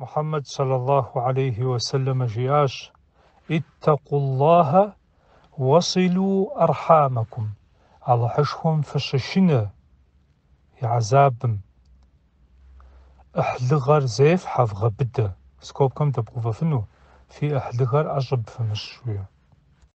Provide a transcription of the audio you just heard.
محمد صلى الله عليه وسلم جياش اتقوا الله وصلوا أرحامكم على حشهم فششنا يعذابم أحلغر زيف حفغ بدة سكوبكم تبقوا فنو في أحلغر أجب فمش شوية